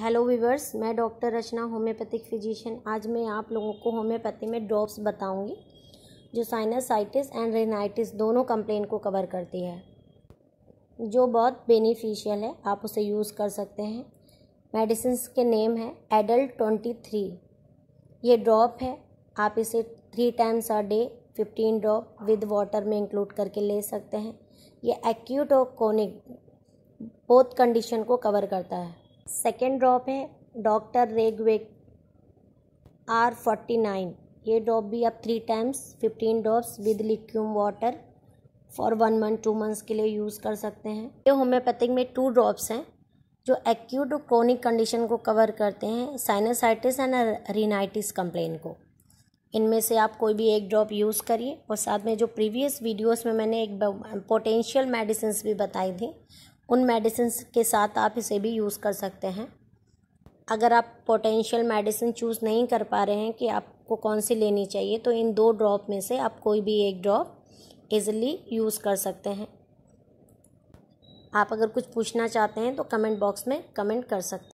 hello viewers मैं doctor Rachna homeopathic physician आज मैं आप लोगों को होम्योपैथी में ड्रॉप्स बताऊंगी जो साइनसाइटिस एंड रेनाइटिस दोनों कंप्लेन को कवर करती है जो बहुत बेनिफिशियल है आप उसे यूज़ कर सकते हैं मेडिसिन के नेम है एडल्ट ट्वेंटी थ्री ये ड्रॉप है आप इसे three times a day fifteen drop with water में इंक्लूड करके ले सकते हैं ये एक्यूट और कोनिक बोथ कंडीशन को कवर करता है सेकेंड ड्रॉप है doctor Reckeweg R forty nine ये ड्रॉप भी आप three times fifteen drops with lukewarm water for one month two months के लिए यूज़ कर सकते हैं ये होम्योपैथिक में टू ड्रॉप्स हैं जो एक्यूट और क्रोनिक कंडीशन को कवर करते हैं साइनसाइटिस एंड रिनाइटिस कंप्लेन को इनमें से आप कोई भी एक ड्रॉप यूज़ करिए और साथ में जो प्रीवियस वीडियोस में मैंने एक पोटेंशियल मेडिसिन भी बताई थी उन मेडिसिन के साथ आप इसे भी यूज़ कर सकते हैं अगर आप पोटेंशियल मेडिसिन चूज़ नहीं कर पा रहे हैं कि आपको कौन सी लेनी चाहिए तो इन दो ड्रॉप में से आप कोई भी एक ड्रॉप ईज़िली यूज़ कर सकते हैं आप अगर कुछ पूछना चाहते हैं तो कमेंट बॉक्स में कमेंट कर सकते हैं